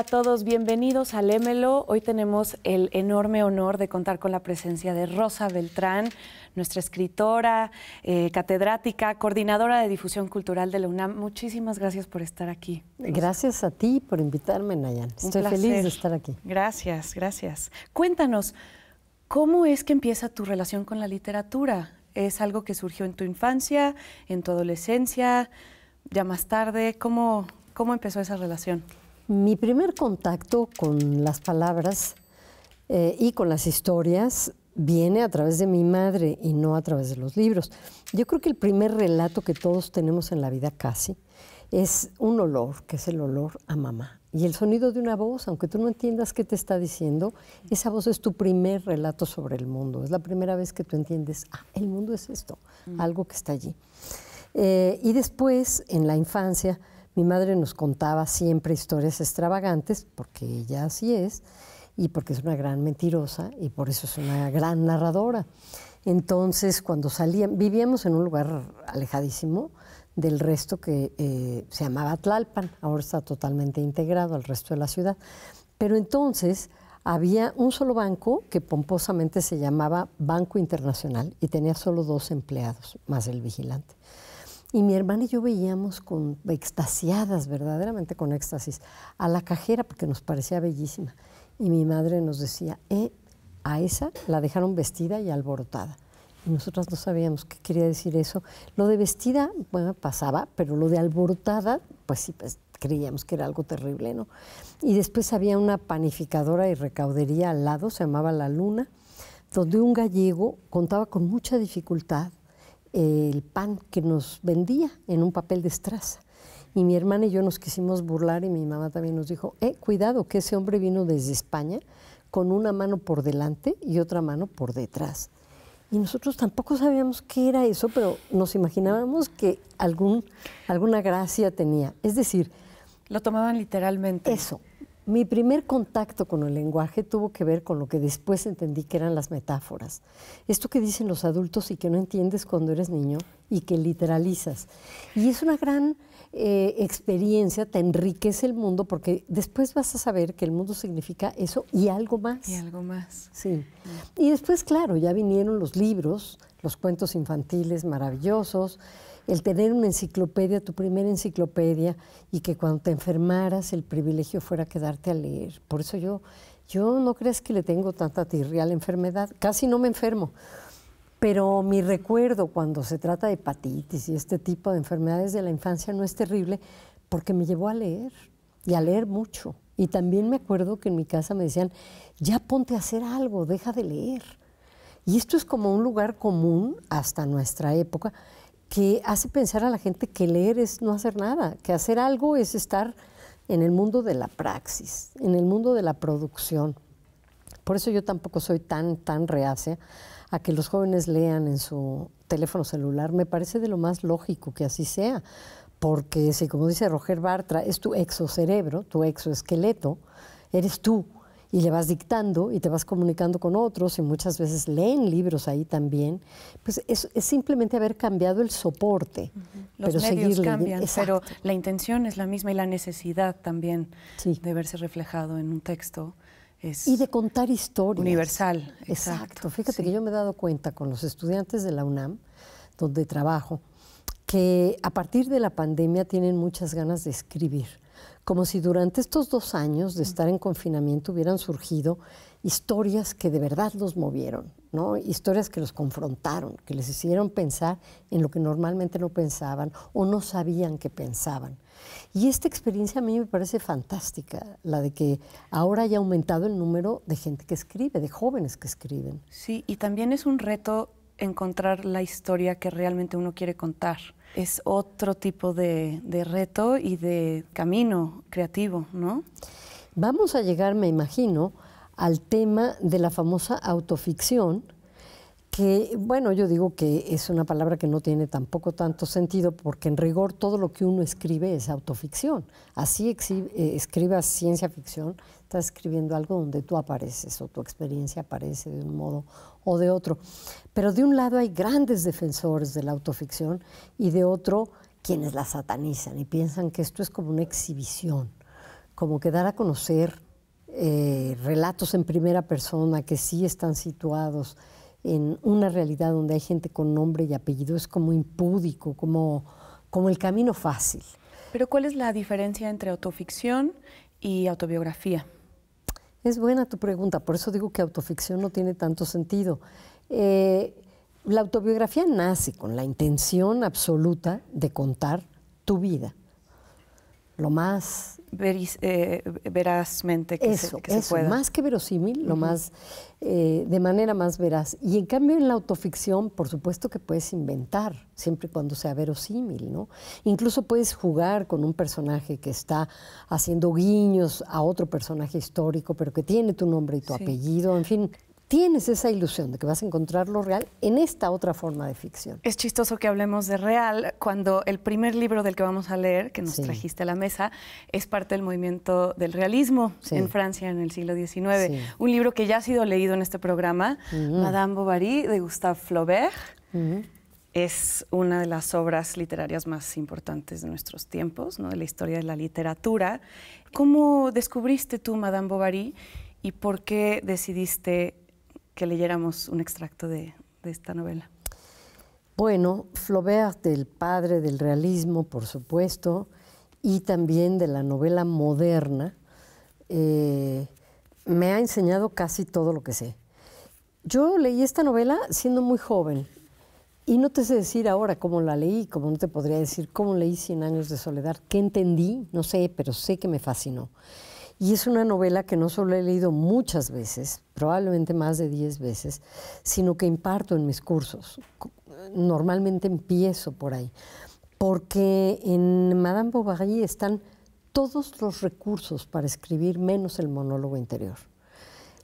Hola a todos, bienvenidos al Emelo. Hoy tenemos el enorme honor de contar con la presencia de Rosa Beltrán, nuestra escritora, eh, catedrática, coordinadora de difusión cultural de la UNAM. Muchísimas gracias por estar aquí. Gracias a ti por invitarme, Nayan. Estoy feliz de estar aquí. Gracias, gracias. Cuéntanos, ¿cómo es que empieza tu relación con la literatura? ¿Es algo que surgió en tu infancia, en tu adolescencia, ya más tarde? cómo empezó esa relación? Mi primer contacto con las palabras eh, y con las historias viene a través de mi madre y no a través de los libros. Yo creo que el primer relato que todos tenemos en la vida casi es un olor, que es el olor a mamá. Y el sonido de una voz, aunque tú no entiendas qué te está diciendo, esa voz es tu primer relato sobre el mundo. Es la primera vez que tú entiendes, ah, el mundo es esto, mm. algo que está allí. Eh, y después, en la infancia, mi madre nos contaba siempre historias extravagantes, porque ella así es, y porque es una gran mentirosa, y por eso es una gran narradora. Entonces, cuando salíamos vivíamos en un lugar alejadísimo del resto que eh, se llamaba Tlalpan, ahora está totalmente integrado al resto de la ciudad. Pero entonces había un solo banco que pomposamente se llamaba Banco Internacional y tenía solo dos empleados, más el vigilante. Y mi hermana y yo veíamos con extasiadas, verdaderamente con éxtasis, a la cajera porque nos parecía bellísima. Y mi madre nos decía, eh, a esa la dejaron vestida y alborotada. Y nosotras no sabíamos qué quería decir eso. Lo de vestida, bueno, pasaba, pero lo de alborotada, pues sí, pues creíamos que era algo terrible, ¿no? Y después había una panificadora y recaudería al lado, se llamaba La Luna, donde un gallego contaba con mucha dificultad el pan que nos vendía en un papel de estraza. Y mi hermana y yo nos quisimos burlar y mi mamá también nos dijo, eh, cuidado, que ese hombre vino desde España con una mano por delante y otra mano por detrás. Y nosotros tampoco sabíamos qué era eso, pero nos imaginábamos que algún, alguna gracia tenía. Es decir... Lo tomaban literalmente. Eso, mi primer contacto con el lenguaje tuvo que ver con lo que después entendí que eran las metáforas. Esto que dicen los adultos y que no entiendes cuando eres niño y que literalizas. Y es una gran eh, experiencia, te enriquece el mundo porque después vas a saber que el mundo significa eso y algo más. Y algo más. Sí. Y después, claro, ya vinieron los libros, los cuentos infantiles maravillosos el tener una enciclopedia, tu primera enciclopedia, y que cuando te enfermaras el privilegio fuera quedarte a leer. Por eso yo, yo no crees que le tengo tanta tirria a la enfermedad, casi no me enfermo. Pero mi recuerdo cuando se trata de hepatitis y este tipo de enfermedades de la infancia no es terrible porque me llevó a leer y a leer mucho. Y también me acuerdo que en mi casa me decían, ya ponte a hacer algo, deja de leer. Y esto es como un lugar común hasta nuestra época, que hace pensar a la gente que leer es no hacer nada, que hacer algo es estar en el mundo de la praxis, en el mundo de la producción. Por eso yo tampoco soy tan, tan reacia a que los jóvenes lean en su teléfono celular. Me parece de lo más lógico que así sea, porque si, como dice Roger Bartra, es tu exocerebro, tu exoesqueleto, eres tú y le vas dictando y te vas comunicando con otros y muchas veces leen libros ahí también, pues es, simplemente haber cambiado el soporte. Los medios cambian, pero la intención es la misma y la necesidad también de verse reflejado en un texto. y de contar historias. Universal. Exacto. Fíjate que yo me he dado cuenta con los estudiantes de la UNAM, donde trabajo, que a partir de la pandemia tienen muchas ganas de escribir como si durante estos dos años de estar en confinamiento hubieran surgido historias que de verdad los movieron, ¿no? historias que los confrontaron, que les hicieron pensar en lo que normalmente no pensaban o no sabían que pensaban. Y esta experiencia a mí me parece fantástica, la de que ahora haya aumentado el número de gente que escribe, de jóvenes que escriben. Sí, y también es un reto encontrar la historia que realmente uno quiere contar es otro tipo de, reto y de camino creativo, ¿no? Vamos a llegar, me imagino, al tema de la famosa autoficción, que, bueno, yo digo que es una palabra que no tiene tampoco tanto sentido, porque en rigor todo lo que uno escribe es autoficción. Así eh, escribas ciencia ficción, estás escribiendo algo donde tú apareces o tu experiencia aparece de un modo o de otro. Pero de un lado hay grandes defensores de la autoficción y de otro quienes la satanizan y piensan que esto es como una exhibición, como que dar a conocer eh, relatos en primera persona que sí están situados en una realidad donde hay gente con nombre y apellido es como impúdico, como, el camino fácil. Pero ¿cuál es la diferencia entre autoficción y autobiografía? Es buena tu pregunta, por eso digo que autoficción no tiene tanto sentido. Eh, la autobiografía nace con la intención absoluta de contar tu vida lo más... Eh, verazmente que, eso, se, que eso, más que verosímil, lo más, eh, de manera más veraz. Y en cambio en la autoficción, por supuesto que puedes inventar, siempre y cuando sea verosímil, ¿no? Incluso puedes jugar con un personaje que está haciendo guiños a otro personaje histórico, pero que tiene tu nombre y tu apellido, en fin tienes esa ilusión de que vas a encontrar lo real en esta otra forma de ficción. Es chistoso que hablemos de real cuando el primer libro del que vamos a leer, que nos trajiste a la mesa, es parte del movimiento del realismo en Francia en el siglo XIX. Un libro que ya ha sido leído en este programa, Madame Bovary, de Gustave Flaubert. Es una de las obras literarias más importantes de nuestros tiempos, ¿no? de la historia de la literatura. ¿Cómo descubriste tú Madame Bovary y por qué decidiste que leyéramos un extracto de, esta novela. Bueno, Flaubert, el padre del realismo, por supuesto, y también de la novela moderna, eh, me ha enseñado casi todo lo que sé. Yo leí esta novela siendo muy joven y no te sé decir ahora cómo la leí, como no te podría decir cómo leí 100 años de soledad, qué entendí, no sé, pero sé que me fascinó. Y es una novela que no solo he leído muchas veces, probablemente más de 10 veces, sino que imparto en mis cursos. Normalmente empiezo por ahí, porque en Madame Bovary están todos los recursos para escribir menos el monólogo interior.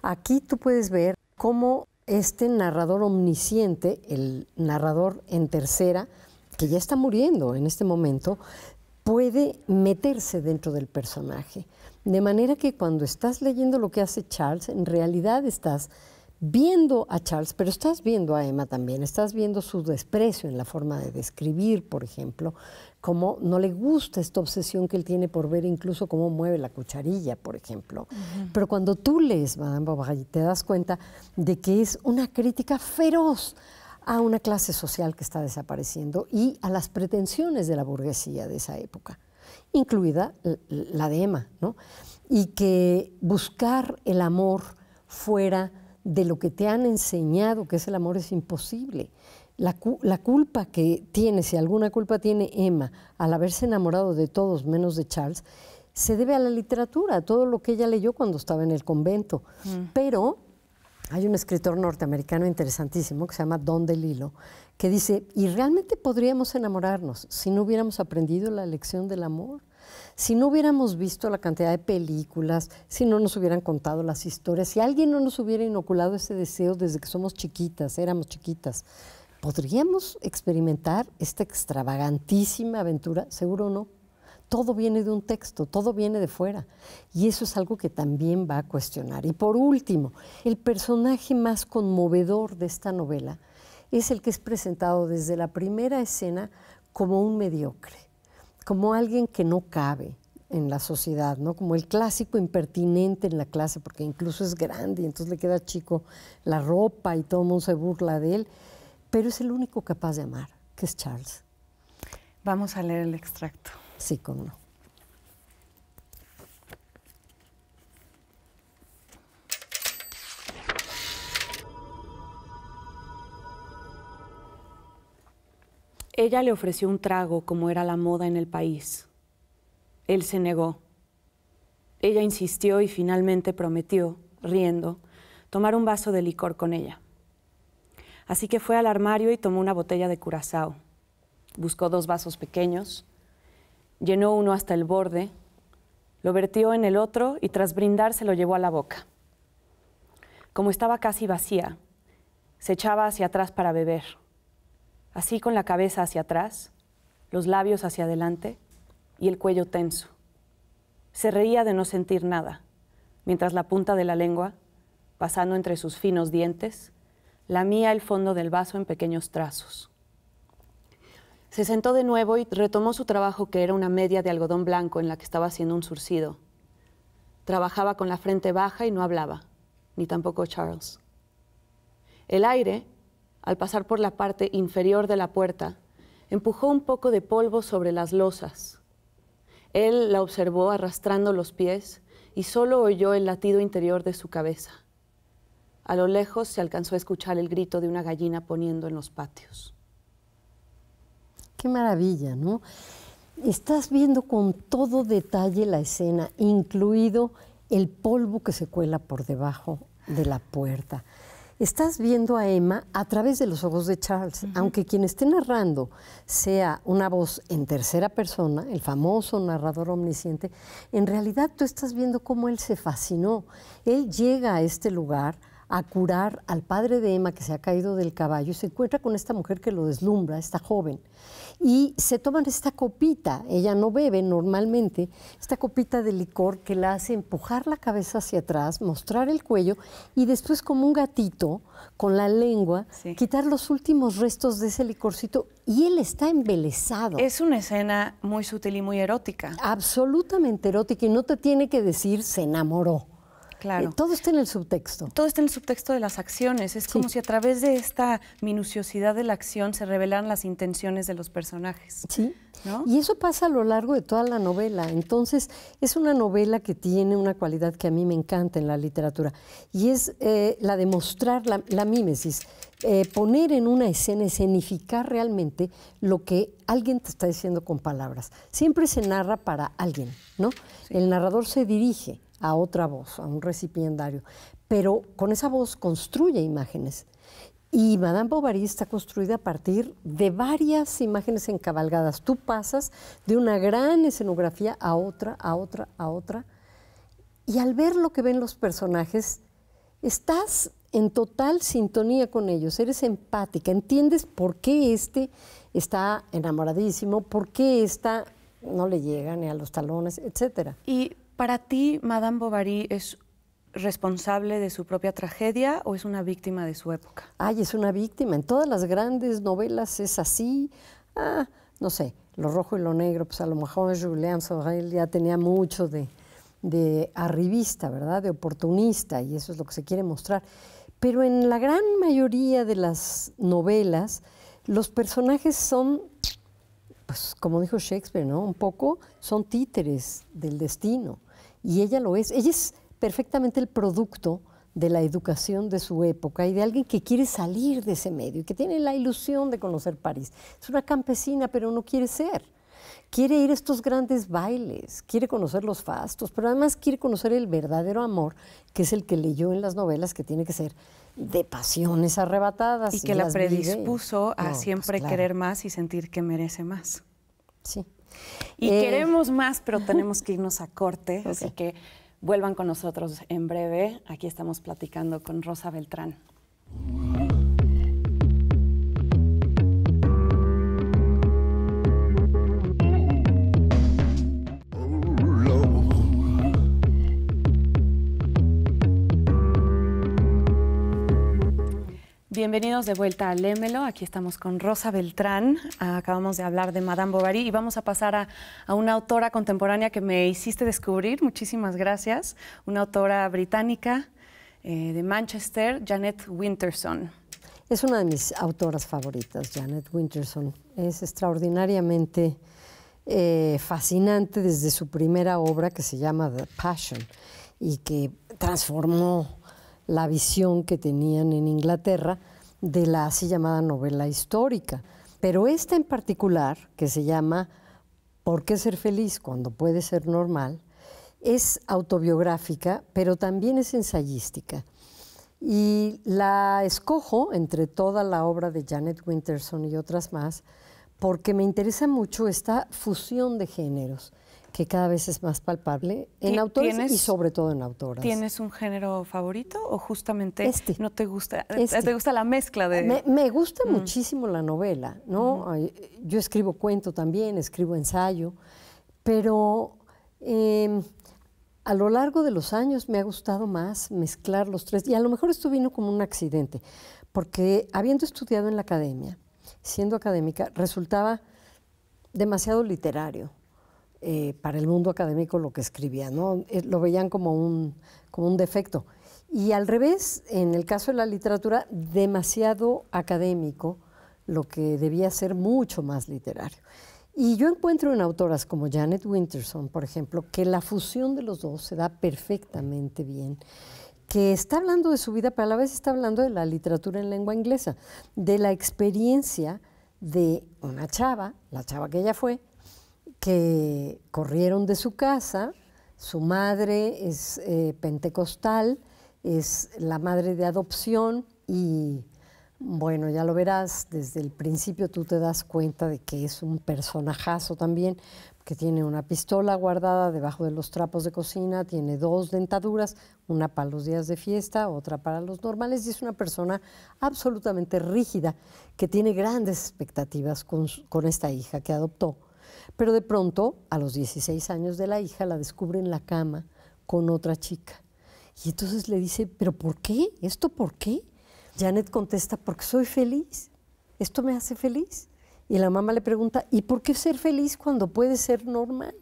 Aquí tú puedes ver cómo este narrador omnisciente, el narrador en tercera, que ya está muriendo en este momento, puede meterse dentro del personaje. De manera que cuando estás leyendo lo que hace Charles, en realidad estás viendo a Charles, pero estás viendo a Emma también, estás viendo su desprecio en la forma de describir, por ejemplo, cómo no le gusta esta obsesión que él tiene por ver incluso cómo mueve la cucharilla, por ejemplo. Pero cuando tú lees Madame Bovary, te das cuenta de que es una crítica feroz a una clase social que está desapareciendo y a las pretensiones de la burguesía de esa época, incluida la de Emma, ¿no? y que buscar el amor fuera de lo que te han enseñado, que es el amor, es imposible. La, culpa que tiene, si alguna culpa tiene Emma al haberse enamorado de todos menos de Charles, se debe a la literatura, a todo lo que ella leyó cuando estaba en el convento. Mm. Pero hay un escritor norteamericano interesantísimo que se llama Don DeLillo, que dice, y realmente podríamos enamorarnos si no hubiéramos aprendido la lección del amor, si no hubiéramos visto la cantidad de películas, si no nos hubieran contado las historias, si alguien no nos hubiera inoculado ese deseo desde que somos chiquitas, éramos chiquitas, ¿podríamos experimentar esta extravagantísima aventura? Seguro no todo viene de un texto, todo viene de fuera. Y eso es algo que también va a cuestionar. Y por último, el personaje más conmovedor de esta novela es el que es presentado desde la primera escena como un mediocre, como alguien que no cabe, en la sociedad, ¿no? Como el clásico impertinente en la clase, porque incluso es grande y entonces le queda chico la ropa y todo el mundo se burla de él, pero es el único capaz de amar, que es Charles. Vamos a leer el extracto. Sí, Ella le ofreció un trago como era la moda en el país. Él se negó. Ella insistió y finalmente prometió, riendo, tomar un vaso de licor con ella. Así que fue al armario y tomó una botella de curazao. Buscó dos vasos pequeños, llenó uno hasta el borde, lo vertió en el otro y tras brindar se lo llevó a la boca. Como estaba casi vacía, se echaba hacia atrás para beber. Así con la cabeza hacia atrás, los labios hacia adelante y el cuello tenso. Se reía de no sentir nada, mientras la punta de la lengua, pasando entre sus finos dientes, lamía el fondo del vaso en pequeños trazos. Se sentó de nuevo y retomó su trabajo que era una media de algodón blanco en la que estaba haciendo un surcido. Trabajaba con la frente baja y no hablaba, ni tampoco Charles. El aire, al pasar por la parte inferior de la puerta, empujó un poco de polvo sobre las losas. Él la observó arrastrando los pies y solo oyó el latido interior de su cabeza. A lo lejos se alcanzó a escuchar el grito de una gallina poniendo en los patios qué maravilla, ¿no? Estás viendo con todo detalle la escena, incluido el polvo que se cuela por debajo de la puerta. Estás viendo a Emma a través de los ojos de Charles, aunque quien esté narrando sea una voz en tercera persona, el famoso narrador omnisciente, en realidad tú estás viendo cómo él se fascinó. Él llega a este lugar a curar al padre de Emma que se ha caído del caballo y se encuentra con esta mujer que lo deslumbra, esta joven y se toman esta copita, ella no bebe normalmente, esta copita de licor que la hace empujar la cabeza hacia atrás, mostrar el cuello y después como un gatito con la lengua quitar los últimos restos de ese licorcito y él está embelesado. Es una escena muy sutil y muy erótica. Absolutamente erótica y no te tiene que decir se enamoró. Claro. Eh, todo está en el subtexto. Todo está en el subtexto de las acciones. Es como si a través de esta minuciosidad de la acción se revelaran las intenciones de los personajes. Sí. Y eso pasa a lo largo de toda la novela. Entonces, es una novela que tiene una cualidad que a mí me encanta en la literatura y es eh, la de mostrar la, la mímesis. Eh, poner en una escena, escenificar realmente lo que alguien te está diciendo con palabras. Siempre se narra para alguien, ¿no? El narrador se dirige a otra voz, a un recipiendario. Pero con esa voz construye imágenes. Y Madame Bovary está construida a partir de varias imágenes encabalgadas. Tú pasas de una gran escenografía a otra, a otra, a otra. Y al ver lo que ven los personajes, estás en total sintonía con ellos, eres empática, entiendes por qué este está enamoradísimo, por qué esta no le llega ni a los talones, etcétera. Y para ti, Madame Bovary es responsable de su propia tragedia o es una víctima de su época? Ay, es una víctima. En todas las grandes novelas es así. Ah, no sé, lo rojo y lo negro, pues a lo mejor Julien Sorel ya tenía mucho de, de arribista, ¿verdad? De oportunista, y eso es lo que se quiere mostrar. Pero en la gran mayoría de las novelas, los personajes son, pues como dijo Shakespeare, ¿no? Un poco son títeres del destino y ella lo es. Ella es perfectamente el producto de la educación de su época y de alguien que quiere salir de ese medio y que tiene la ilusión de conocer París. Es una campesina, pero no quiere ser. Quiere ir a estos grandes bailes, quiere conocer los fastos, pero además quiere conocer el verdadero amor, que es el que leyó en las novelas, que tiene que ser de pasiones arrebatadas. Y que la predispuso a pues siempre querer más y sentir que merece más. Sí. Y eh. queremos más, pero tenemos que irnos a corte, así que vuelvan con nosotros en breve. Aquí estamos platicando con Rosa Beltrán. Bienvenidos de vuelta a Lémelo. Aquí estamos con Rosa Beltrán. Ah, acabamos de hablar de Madame Bovary y vamos a pasar a, una autora contemporánea que me hiciste descubrir. Muchísimas gracias. Una autora británica eh, de Manchester, Janet Winterson. Es una de mis autoras favoritas, Janet Winterson. Es extraordinariamente eh, fascinante desde su primera obra que se llama The Passion y que transformó la visión que tenían en Inglaterra de la así llamada novela histórica. Pero esta en particular, que se llama ¿Por qué ser feliz cuando puede ser normal?, es autobiográfica, pero también es ensayística. Y la escojo entre toda la obra de Janet Winterson y otras más, porque me interesa mucho esta fusión de géneros que cada vez es más palpable en autores y sobre todo en autoras. ¿Tienes un género favorito o justamente este. no te gusta? Eh, este. ¿Te gusta la mezcla de...? Me, me gusta mm. muchísimo la novela, ¿no? Yo escribo cuento también, escribo ensayo, pero em, a lo largo de los años me ha gustado más mezclar los tres. Y a lo mejor esto vino como un accidente, porque habiendo estudiado en la academia, siendo académica, resultaba demasiado literario eh, para el mundo académico lo que escribía, eh, lo veían como un, como un defecto. Y al revés, en el caso de la literatura, demasiado académico, lo que debía ser mucho más literario. Y yo encuentro en autoras como Janet Winterson, por ejemplo, que la fusión de los dos se da perfectamente bien, que está hablando de su vida, pero a la vez está hablando de la literatura en lengua inglesa, de la experiencia de una chava, la chava que ella fue, que corrieron de su casa. Su madre es eh, pentecostal, es la madre de adopción y bueno, ya lo verás, desde el principio tú te das cuenta de que es un personajazo también, que tiene una pistola guardada debajo de los trapos de cocina, tiene dos dentaduras, una para los días de fiesta, otra para los normales, y es una persona absolutamente rígida, que tiene grandes expectativas con esta hija que adoptó. Pero de pronto, a los 16 años de la hija, la descubre en la cama con otra chica. Y entonces le dice, ¿pero por qué? ¿Esto por qué? Janet contesta, porque soy feliz. Esto me hace feliz. Y la mamá le pregunta, ¿y por qué ser feliz cuando puede ser normal?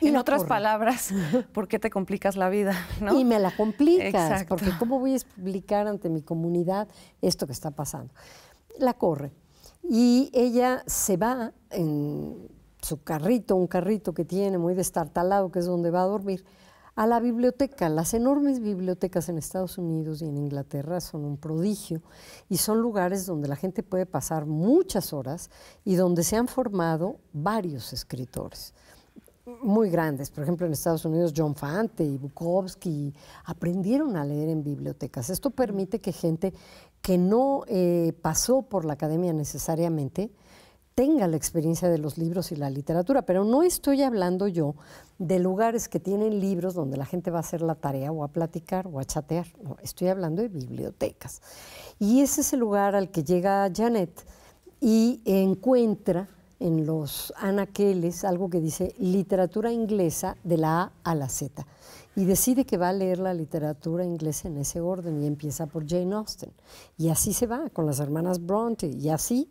en otras palabras, ¿por qué te complicas la vida? Y me la complicas, porque ¿cómo voy a explicar ante mi comunidad esto que está pasando? La corre. Y ella se va en, su carrito, un carrito que tiene muy destartalado, que es donde va a dormir, a la biblioteca. Las enormes bibliotecas en Estados Unidos y en Inglaterra son un prodigio y son lugares donde la gente puede pasar muchas horas y donde se han formado varios escritores muy grandes. Por ejemplo, en Estados Unidos, John Fante y Bukowski aprendieron a leer en bibliotecas. Esto permite que gente que no eh, pasó por la academia necesariamente, tenga la experiencia de los libros y la literatura, pero no estoy hablando yo de lugares que tienen libros donde la gente va a hacer la tarea o a platicar o a chatear, estoy hablando de bibliotecas. Y ese es el lugar al que llega Janet y encuentra en los anaqueles algo que dice literatura inglesa de la A a la Z y decide que va a leer la literatura inglesa en ese orden y empieza por Jane Austen. Y así se va con las hermanas Bronte y así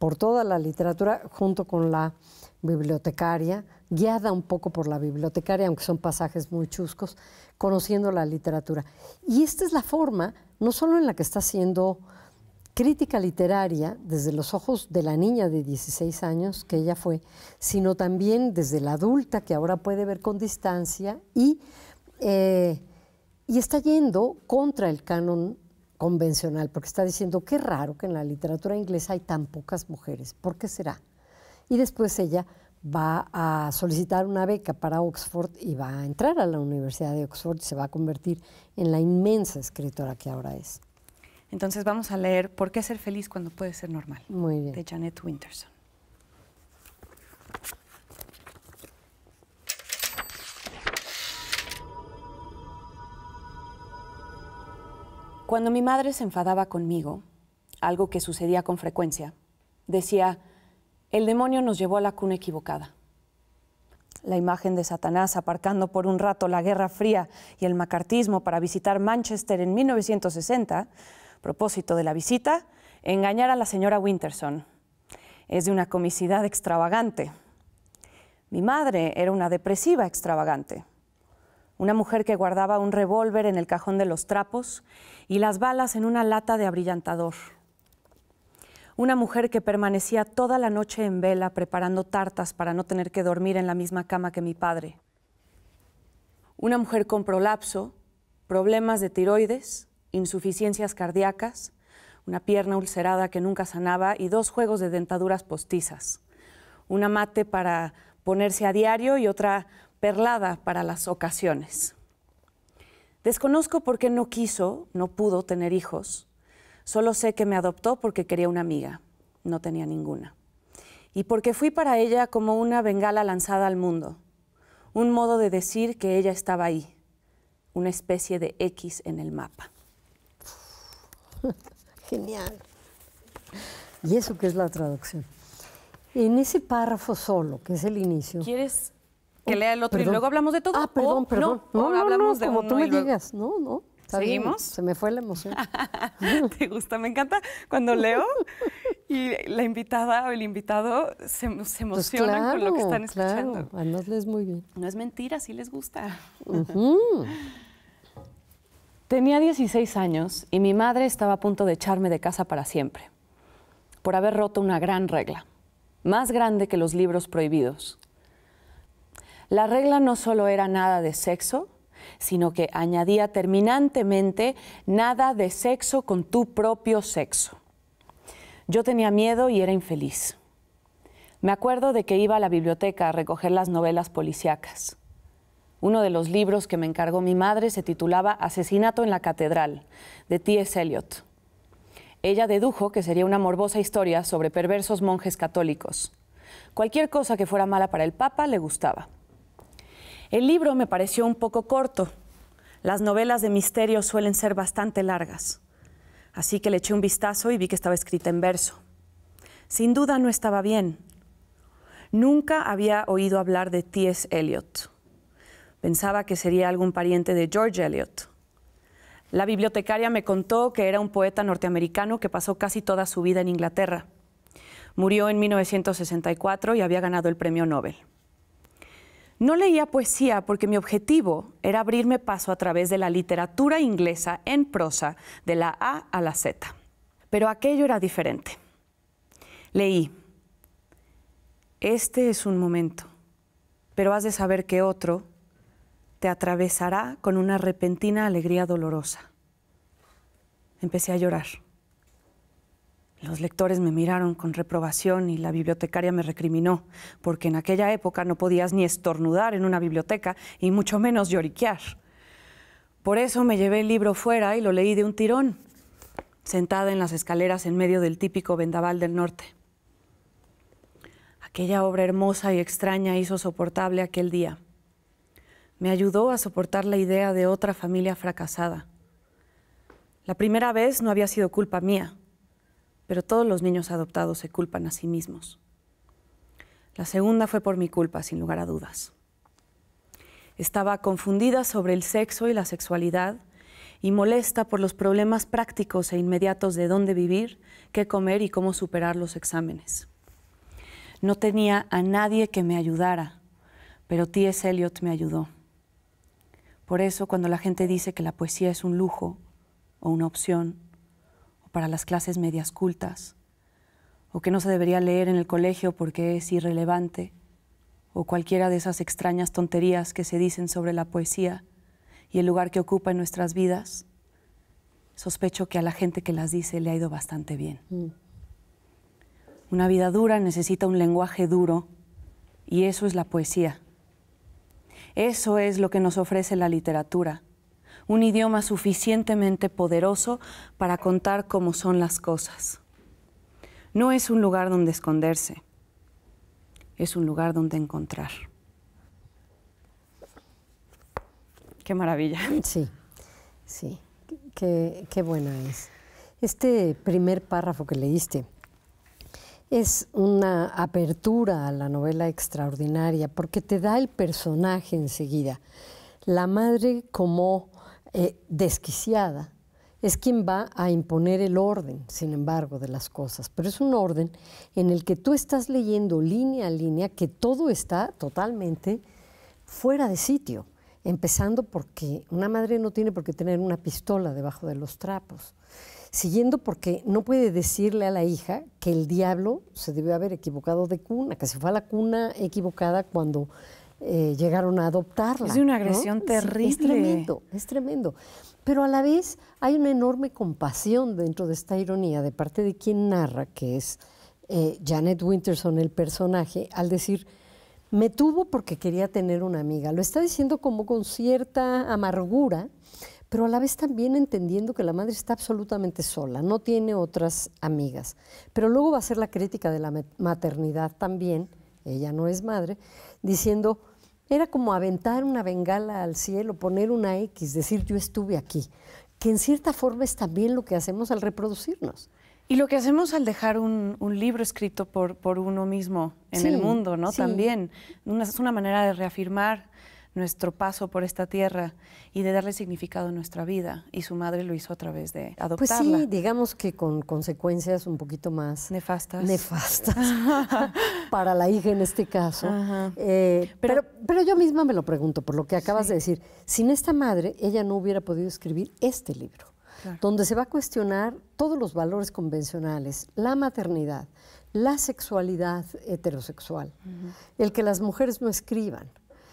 por toda la literatura junto con la bibliotecaria, guiada un poco por la bibliotecaria, aunque son pasajes muy chuscos, conociendo la literatura. Y esta es la forma, no solo en la que está haciendo crítica literaria desde los ojos de la niña de 16 años que ella fue, sino también desde la adulta que ahora puede ver con distancia y, eh, y está yendo contra el canon convencional, porque está diciendo, qué raro que en la literatura inglesa hay tan pocas mujeres, ¿por qué será? Y después ella va a solicitar una beca para Oxford y va a entrar a la Universidad de Oxford y se va a convertir en la inmensa escritora que ahora es. Entonces vamos a leer ¿Por qué ser feliz cuando puede ser normal? Muy bien. de Janet Winterson. Cuando mi madre se enfadaba conmigo, algo que sucedía con frecuencia, decía, el demonio nos llevó a la cuna equivocada. La imagen de Satanás aparcando por un rato la Guerra Fría y el macartismo para visitar Manchester en 1960, propósito de la visita, engañar a la señora Winterson. Es de una comicidad extravagante. Mi madre era una depresiva extravagante una mujer que guardaba un revólver en el cajón de los trapos y las balas en una lata de abrillantador. Una mujer que permanecía toda la noche en vela preparando tartas para no tener que dormir en la misma cama que mi padre. Una mujer con prolapso, problemas de tiroides, insuficiencias cardíacas, una pierna ulcerada que nunca sanaba y dos juegos de dentaduras postizas. Una mate para ponerse a diario y otra perlada para las ocasiones. Desconozco por qué no quiso, no pudo tener hijos. Solo sé que me adoptó porque quería una amiga. No tenía ninguna. Y porque fui para ella como una bengala lanzada al mundo. Un modo de decir que ella estaba ahí. Una especie de X en el mapa. Genial. Y eso que es la traducción. En ese párrafo solo, que es el inicio. ¿Quieres que lea el otro y luego hablamos de todo. Ah, perdón, perdón. No, hablamos de como tú me No, no. ¿Seguimos? Se me fue la emoción. Te gusta, me encanta cuando leo y la invitada o el invitado se, pues emocionan con lo que están escuchando. les muy bien. No es mentira, sí les gusta. Tenía 16 años y mi madre estaba a punto de echarme de casa para siempre por haber roto una gran regla, más grande que los libros prohibidos, la regla no solo era nada de sexo, sino que añadía terminantemente nada de sexo con tu propio sexo. Yo tenía miedo y era infeliz. Me acuerdo de que iba a la biblioteca a recoger las novelas policíacas. Uno de los libros que me encargó mi madre se titulaba Asesinato en la Catedral, de T.S. Eliot. Ella dedujo que sería una morbosa historia sobre perversos monjes católicos. Cualquier cosa que fuera mala para el Papa le gustaba. El libro me pareció un poco corto. Las novelas de misterio suelen ser bastante largas. Así que le eché un vistazo y vi que estaba escrita en verso. Sin duda no estaba bien. Nunca había oído hablar de T.S. Eliot. Pensaba que sería algún pariente de George Eliot. La bibliotecaria me contó que era un poeta norteamericano que pasó casi toda su vida en Inglaterra. Murió en 1964 y había ganado el premio Nobel. No leía poesía porque mi objetivo era abrirme paso a través de la literatura inglesa en prosa, de la A a la Z. Pero aquello era diferente. Leí, este es un momento, pero has de saber que otro te atravesará con una repentina alegría dolorosa. Empecé a llorar. Los lectores me miraron con reprobación y la bibliotecaria me recriminó, porque en aquella época no podías ni estornudar en una biblioteca y mucho menos lloriquear. Por eso me llevé el libro fuera y lo leí de un tirón, sentada en las escaleras en medio del típico vendaval del norte. Aquella obra hermosa y extraña hizo soportable aquel día. Me ayudó a soportar la idea de otra familia fracasada. La primera vez no había sido culpa mía, pero todos los niños adoptados se culpan a sí mismos. La segunda fue por mi culpa, sin lugar a dudas. Estaba confundida sobre el sexo y la sexualidad y molesta por los problemas prácticos e inmediatos de dónde vivir, qué comer y cómo superar los exámenes. No tenía a nadie que me ayudara, pero T.S. Eliot me ayudó. Por eso, cuando la gente dice que la poesía es un lujo o una opción, para las clases medias cultas, o que no se debería leer en el colegio porque es irrelevante, o cualquiera de esas extrañas tonterías que se dicen sobre la poesía y el lugar que ocupa en nuestras vidas, sospecho que a la gente que las dice le ha ido bastante bien. Mm. Una vida dura necesita un lenguaje duro y eso es la poesía. Eso es lo que nos ofrece la literatura un idioma suficientemente poderoso para contar cómo son las cosas. No es un lugar donde esconderse, es un lugar donde encontrar. Qué maravilla. Sí, sí, qué, qué buena es. Este primer párrafo que leíste, es una apertura a la novela extraordinaria porque te da el personaje enseguida. La madre como eh, desquiciada, es quien va a imponer el orden, sin embargo, de las cosas. Pero es un orden en el que tú estás leyendo línea a línea que todo está totalmente fuera de sitio, empezando porque una madre no tiene por qué tener una pistola debajo de los trapos, siguiendo porque no puede decirle a la hija que el diablo se debió haber equivocado de cuna, que se fue a la cuna equivocada cuando eh, llegaron a adoptarla. Es una agresión terrible. Es, tremendo, es tremendo. Pero a la vez hay una enorme compasión dentro de esta ironía de parte de quien narra, que es eh, Janet Winterson, el personaje, al decir, me tuvo porque quería tener una amiga. Lo está diciendo como con cierta amargura, pero a la vez también entendiendo que la madre está absolutamente sola, no tiene otras amigas. Pero luego va a ser la crítica de la maternidad también, ella no es madre, diciendo, era como aventar una bengala al cielo, poner una X, decir yo estuve aquí, que en cierta forma es también lo que hacemos al reproducirnos. Y lo que hacemos al dejar un, libro escrito por, por uno mismo en el mundo, ¿no? También es una manera de reafirmar nuestro paso por esta tierra y de darle significado a nuestra vida. Y su madre lo hizo a través de adoptarla. Pues sí, digamos que con consecuencias un poquito más... Nefastas. Nefastas. para la hija en este caso. Eh, pero, pero, yo misma me lo pregunto, por lo que acabas de decir. Sin esta madre, ella no hubiera podido escribir este libro. donde se va a cuestionar todos los valores convencionales, la maternidad, la sexualidad heterosexual, el que las mujeres no escriban,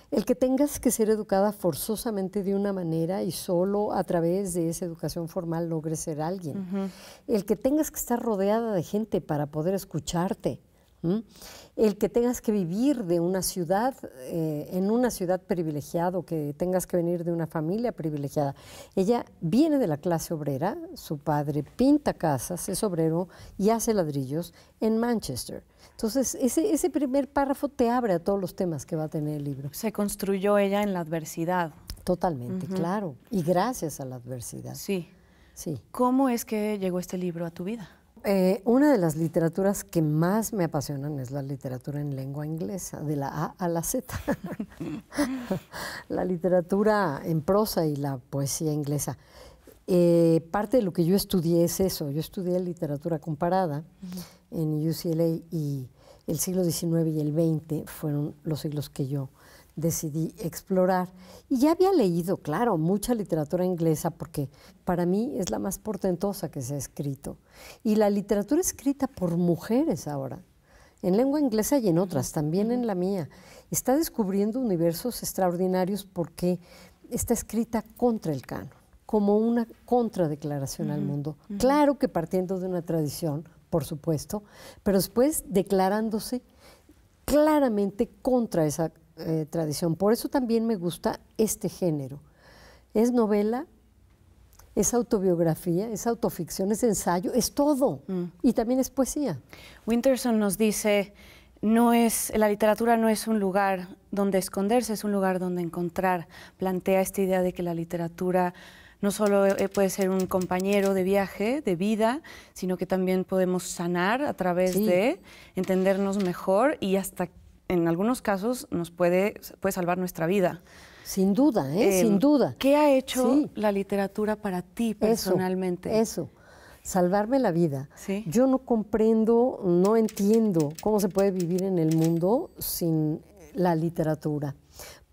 el que tengas que ser educada forzosamente de una manera y solo a través de esa educación formal logres ser alguien. El que tengas que estar rodeada de gente para poder escucharte, el que tengas que vivir de una ciudad, eh, en una ciudad privilegiada, o que tengas que venir de una familia privilegiada. Ella viene de la clase obrera, su padre pinta casas, es obrero y hace ladrillos en Manchester. Entonces, ese, ese primer párrafo te abre a todos los temas que va a tener el libro. Se construyó ella en la adversidad. Totalmente, claro. Y gracias a la adversidad. Sí. sí. ¿Cómo es que llegó este libro a tu vida? Eh, una de las literaturas que más me apasionan es la literatura en lengua inglesa, de la A a la Z. la literatura en prosa y la poesía inglesa. Eh, parte de lo que yo estudié es eso. Yo estudié literatura comparada en UCLA y el siglo XIX y el XX fueron los siglos que yo decidí explorar. Y ya había leído, claro, mucha literatura inglesa porque para mí es la más portentosa que se ha escrito. Y la literatura escrita por mujeres ahora, en lengua inglesa y en otras, también en la mía, está descubriendo universos extraordinarios porque está escrita contra el canon, como una contradeclaración al mundo. Claro que partiendo de una tradición por supuesto, pero después declarándose claramente contra esa eh, tradición. Por eso también me gusta este género. Es novela, es autobiografía, es autoficción, es ensayo, es todo. Mm. Y también es poesía. Winterson nos dice, no es, la literatura no es un lugar donde esconderse, es un lugar donde encontrar. Plantea esta idea de que la literatura no solo eh, eh, puede ser un compañero de viaje, de vida, sino que también podemos sanar a través de entendernos mejor y hasta en algunos casos nos puede, puede salvar nuestra vida. Sin duda, ¿eh? Em, sin duda. ¿Qué ha hecho la literatura para ti personalmente? Eso, salvarme la vida. Yo no comprendo, no entiendo cómo se puede vivir en el mundo sin la literatura.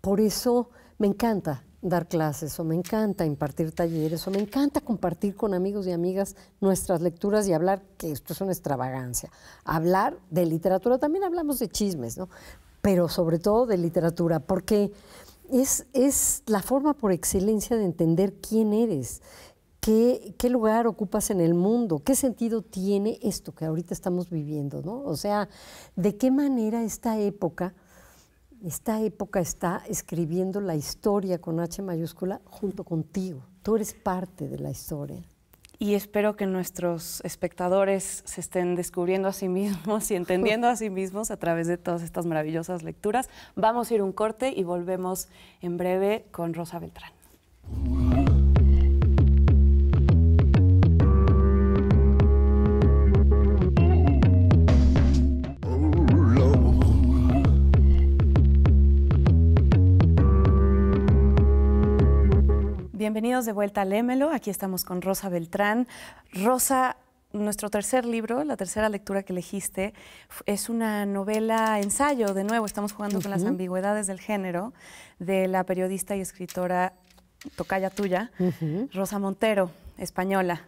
Por eso me encanta dar clases o me encanta impartir talleres o me encanta compartir con amigos y amigas nuestras lecturas y hablar, que esto es una extravagancia, hablar de literatura, también hablamos de chismes, ¿no? Pero sobre todo de literatura, porque es, la forma por excelencia de entender quién eres, qué, qué lugar ocupas en el mundo, qué sentido tiene esto que ahorita estamos viviendo, ¿no? O sea, de qué manera esta época esta época está escribiendo la historia con H mayúscula junto contigo. Tú eres parte de la historia. Y espero que nuestros espectadores se estén descubriendo a sí mismos y entendiendo a sí mismos a través de todas estas maravillosas lecturas. Vamos a ir un corte y volvemos en breve con Rosa Beltrán. Bienvenidos de vuelta a Lémelo. Aquí estamos con Rosa Beltrán. Rosa, nuestro tercer libro, la tercera lectura que elegiste, es una novela ensayo, de nuevo, estamos jugando con las ambigüedades del género, de la periodista y escritora tocaya tuya, Rosa Montero, española.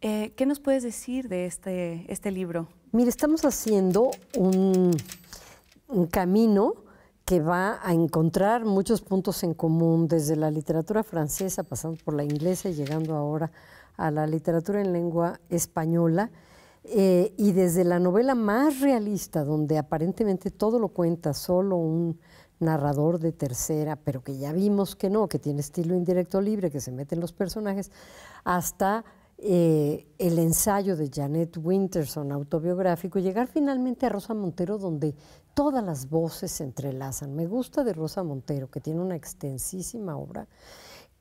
Eh, ¿Qué nos puedes decir de este, este libro? Mire, estamos haciendo un camino que va a encontrar muchos puntos en común, desde la literatura francesa, pasando por la inglesa y llegando ahora a la literatura en lengua española, eh, y desde la novela más realista, donde aparentemente todo lo cuenta solo un narrador de tercera, pero que ya vimos que no, que tiene estilo indirecto libre, que se meten los personajes, hasta eh, el ensayo de Janet Winterson autobiográfico, llegar finalmente a Rosa Montero, donde todas las voces se entrelazan. Me gusta de Rosa Montero, que tiene una extensísima obra,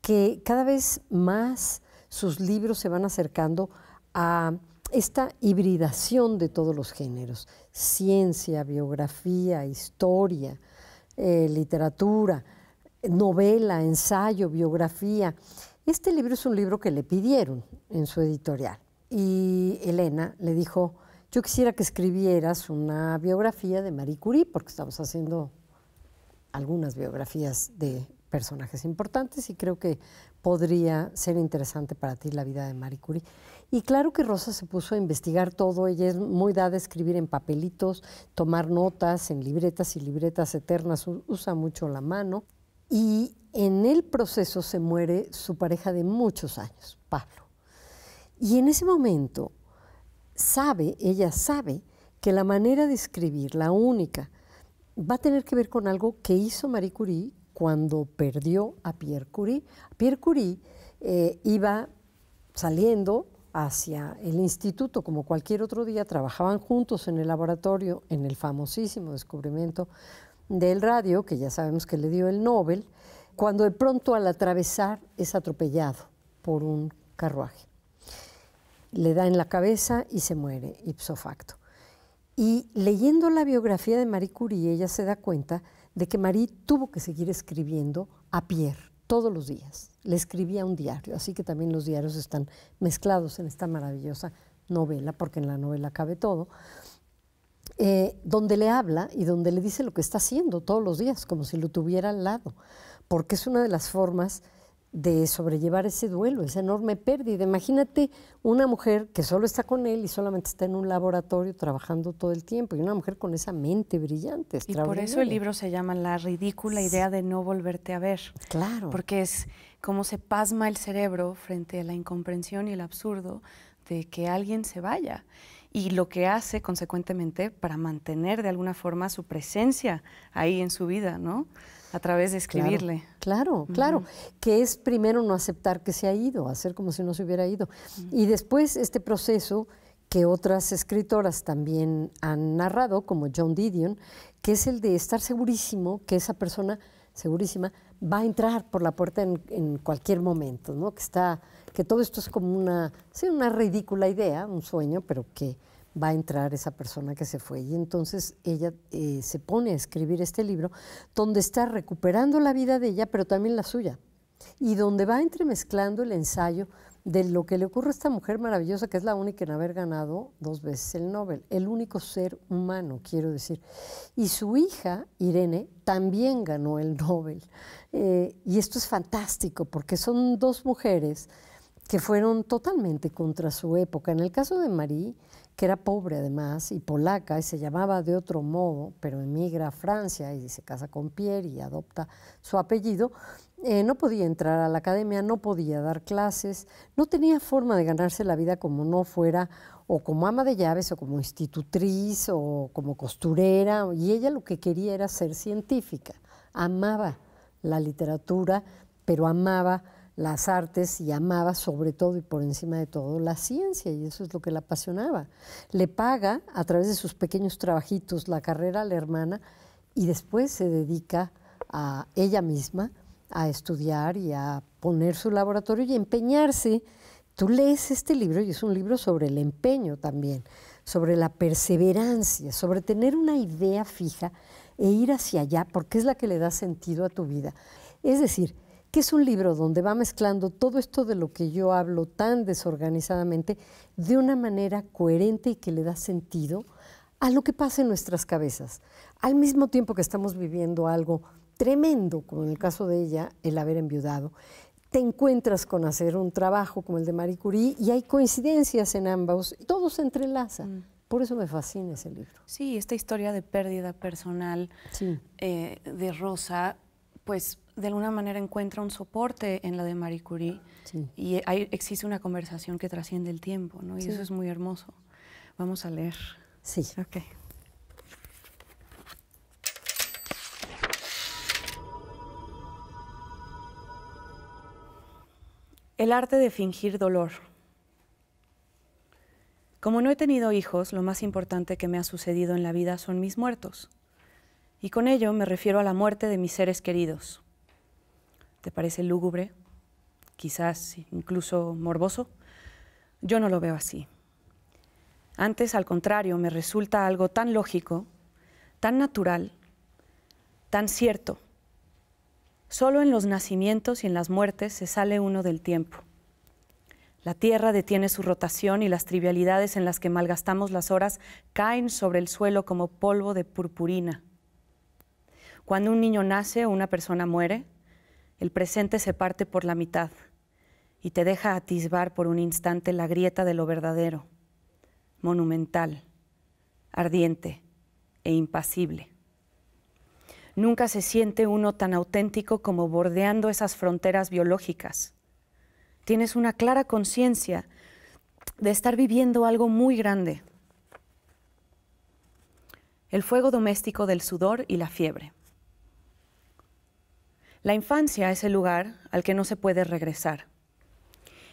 que cada vez más sus libros se van acercando a esta hibridación de todos los géneros, ciencia, biografía, historia, eh, literatura, novela, ensayo, biografía. Este libro es un libro que le pidieron en su editorial y Elena le dijo, yo quisiera que escribieras una biografía de Marie Curie, porque estamos haciendo algunas biografías de personajes importantes y creo que podría ser interesante para ti la vida de Marie Curie. Y claro que Rosa se puso a investigar todo, ella es muy dada a escribir en papelitos, tomar notas en libretas y libretas eternas, usa mucho la mano. Y en el proceso se muere su pareja de muchos años, Pablo. Y en ese momento sabe, ella sabe, que la manera de escribir, la única, va a tener que ver con algo que hizo Marie Curie cuando perdió a Pierre Curie. Pierre Curie eh, iba saliendo hacia el instituto como cualquier otro día, trabajaban juntos en el laboratorio en el famosísimo descubrimiento del radio, que ya sabemos que le dio el Nobel, cuando de pronto al atravesar es atropellado por un carruaje le da en la cabeza y se muere, ipso facto. Y leyendo la biografía de Marie Curie, ella se da cuenta de que Marie tuvo que seguir escribiendo a Pierre todos los días. Le escribía un diario, así que también los diarios están mezclados en esta maravillosa novela, porque en la novela cabe todo, eh, donde le habla y donde le dice lo que está haciendo todos los días, como si lo tuviera al lado, porque es una de las formas de sobrellevar ese duelo, esa enorme pérdida. Imagínate una mujer que solo está con él y solamente está en un laboratorio trabajando todo el tiempo, y una mujer con esa mente brillante. Y por eso el libro se llama La ridícula idea de no volverte a ver. Claro. Porque es como se pasma el cerebro frente a la incomprensión y el absurdo de que alguien se vaya y lo que hace consecuentemente para mantener de alguna forma su presencia ahí en su vida, ¿no? A través de escribirle. Claro, claro, que es primero no aceptar que se ha ido, hacer como si no se hubiera ido. Y después este proceso que otras escritoras también han narrado, como John Didion, que es el de estar segurísimo que esa persona, segurísima, va a entrar por la puerta en, cualquier momento, ¿no? Que está, que todo esto es como una, sí, una ridícula idea, un sueño, pero que va a entrar esa persona que se fue. Y entonces ella eh, se pone a escribir este libro donde está recuperando la vida de ella, pero también la suya, y donde va entremezclando el ensayo de lo que le ocurre a esta mujer maravillosa, que es la única en haber ganado dos veces el Nobel, el único ser humano, quiero decir. Y su hija, Irene, también ganó el Nobel. Eh, y esto es fantástico, porque son dos mujeres que fueron totalmente contra su época. En el caso de Marie, que era pobre además y polaca y se llamaba de otro modo, pero emigra a Francia y se casa con Pierre y adopta su apellido, eh, no podía entrar a la academia, no podía dar clases, no tenía forma de ganarse la vida como no fuera o como ama de llaves o como institutriz o como costurera, y ella lo que quería era ser científica, amaba la literatura, pero amaba las artes y amaba sobre todo y por encima de todo la ciencia y eso es lo que la apasionaba. Le paga a través de sus pequeños trabajitos la carrera a la hermana y después se dedica a ella misma a estudiar y a poner su laboratorio y empeñarse. Tú lees este libro y es un libro sobre el empeño también, sobre la perseverancia, sobre tener una idea fija e ir hacia allá porque es la que le da sentido a tu vida. Es decir, que es un libro donde va mezclando todo esto de lo que yo hablo tan desorganizadamente de una manera coherente y que le da sentido a lo que pasa en nuestras cabezas. Al mismo tiempo que estamos viviendo algo tremendo, como en el caso de ella, el haber enviudado, te encuentras con hacer un trabajo como el de Marie Curie y hay coincidencias en ambos, todo se entrelaza. Mm. Por eso me fascina ese libro. Sí, esta historia de pérdida personal eh, de Rosa pues de alguna manera encuentra un soporte en la de Marie Curie y ahí existe una conversación que trasciende el tiempo, ¿no? Y eso es muy hermoso. Vamos a leer. Sí. Ok. El arte de fingir dolor. Como no he tenido hijos, lo más importante que me ha sucedido en la vida son mis muertos. Y con ello me refiero a la muerte de mis seres queridos. ¿Te parece lúgubre? Quizás incluso morboso. Yo no lo veo así. Antes, al contrario, me resulta algo tan lógico, tan natural, tan cierto. Solo en los nacimientos y en las muertes se sale uno del tiempo. La Tierra detiene su rotación y las trivialidades en las que malgastamos las horas caen sobre el suelo como polvo de purpurina. Cuando un niño nace o una persona muere, el presente se parte por la mitad y te deja atisbar por un instante la grieta de lo verdadero, monumental, ardiente e impasible. Nunca se siente uno tan auténtico como bordeando esas fronteras biológicas. Tienes una clara conciencia de estar viviendo algo muy grande. El fuego doméstico del sudor y la fiebre. La infancia es el lugar al que no se puede regresar.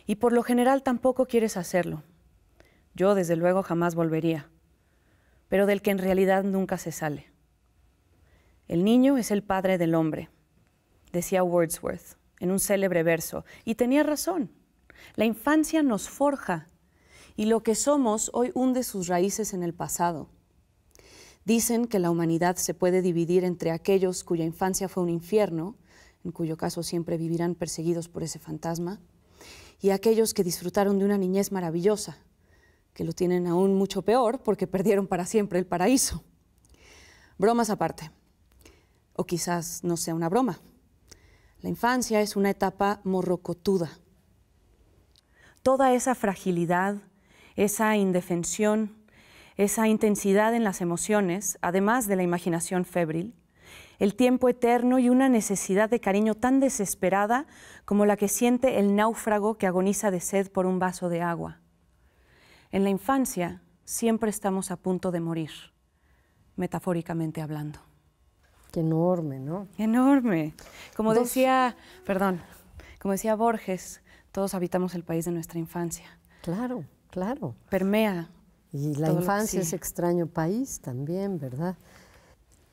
Y por lo general tampoco quieres hacerlo. Yo desde luego jamás volvería, pero del que en realidad nunca se sale. El niño es el padre del hombre, decía Wordsworth en un célebre verso, y tenía razón. La infancia nos forja y lo que somos hoy hunde sus raíces en el pasado. Dicen que la humanidad se puede dividir entre aquellos cuya infancia fue un infierno en cuyo caso siempre vivirán perseguidos por ese fantasma, y aquellos que disfrutaron de una niñez maravillosa, que lo tienen aún mucho peor porque perdieron para siempre el paraíso. Bromas aparte, o quizás no sea una broma. La infancia es una etapa morrocotuda. Toda esa fragilidad, esa indefensión, esa intensidad en las emociones, además de la imaginación febril, el tiempo eterno y una necesidad de cariño tan desesperada como la que siente el náufrago que agoniza de sed por un vaso de agua. En la infancia siempre estamos a punto de morir, metafóricamente hablando. Qué enorme, ¿no? Enorme. Como decía, perdón, como decía Borges, todos habitamos el país de nuestra infancia. claro. Claro. Permea. Y la infancia es extraño país también, ¿verdad?